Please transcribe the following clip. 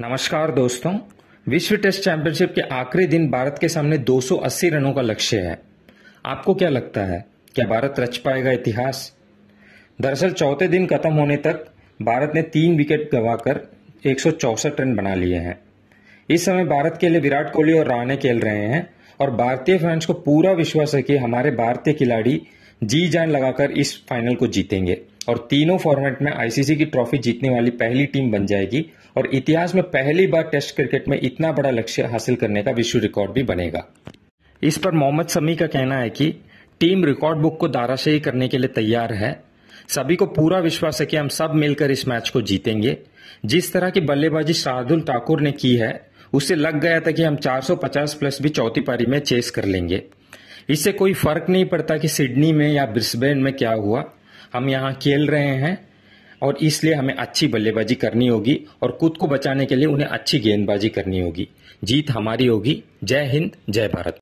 नमस्कार दोस्तों विश्व टेस्ट चैंपियनशिप के आखिरी दिन भारत के सामने 280 रनों का लक्ष्य है आपको क्या लगता है क्या भारत रच पाएगा इतिहास दरअसल चौथे दिन खत्म होने तक भारत ने तीन विकेट गवाकर एक रन बना लिए हैं इस समय भारत के लिए विराट कोहली और राणे खेल रहे हैं और भारतीय फैंस को पूरा विश्वास है कि हमारे भारतीय खिलाड़ी जी जान लगाकर इस फाइनल को जीतेंगे और तीनों फॉर्मेट में आईसीसी की ट्रॉफी जीतने वाली पहली टीम बन जाएगी और इतिहास में पहली बार टेस्ट क्रिकेट में इतना बड़ा लक्ष्य हासिल करने का विश्व रिकॉर्ड भी बनेगा इस पर मोहम्मद समी का कहना है कि टीम रिकॉर्ड बुक को दाराशाही करने के लिए तैयार है सभी को पूरा विश्वास है कि हम सब मिलकर इस मैच को जीतेंगे जिस तरह की बल्लेबाजी शार्दुल ठाकुर ने की है उससे लग गया था कि हम 450 प्लस भी चौथी पारी में चेस कर लेंगे इससे कोई फर्क नहीं पड़ता कि सिडनी में या ब्रिस्बेन में क्या हुआ हम यहाँ खेल रहे हैं और इसलिए हमें अच्छी बल्लेबाजी करनी होगी और खुद को बचाने के लिए उन्हें अच्छी गेंदबाजी करनी होगी जीत हमारी होगी जय हिंद जय भारत